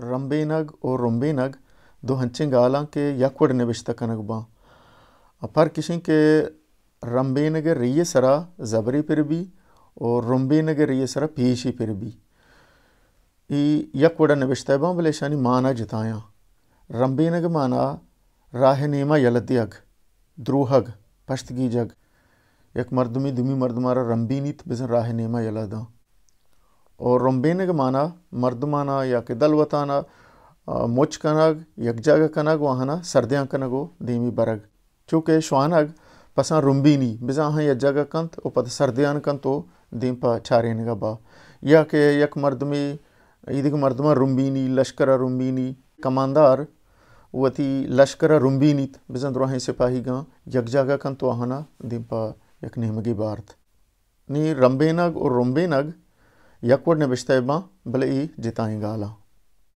नग और नग दो हंचिंग आलां के यकवड़ ने बिश्तक नग बां अपर किसी के रंबीनग रिये सरा जबरी पिर भी और रुम्बीनग रिये सरा पीशी पिर भी ई यकवड़ ने बिश्तक बां बले शानी माना जिताया नग माना राह नेमा यलद्यग द्रोहग पश्तगी जग एक मर्दमी दुमी मर्द मारा नीत बिजन राह नेमा यलदा और रम्बेन माना मर्दमाना या कि दलवताना मुच कनग यकजग कनग वहाना सर्दियाँ कनगो धीमी बरग चूँकि श्वानग पसा रुम्बीनी बिजा हाँ यकजग कंत ओ पद सर्दियान कंत ओ दीम पा छारेन बा या के यक मर्द में ईदिग मर्दमा रुम्बीनी लश्कर रुम्बीनी कमांदार वती लश्कर रुम्बीनी बिजन दुराहे सिपाही गां यकजागा कंत वहाना दीम पा यक नेमगी बार्थ नी रम्बेनग और नग यकोट न बिश्तइब भले ई जितां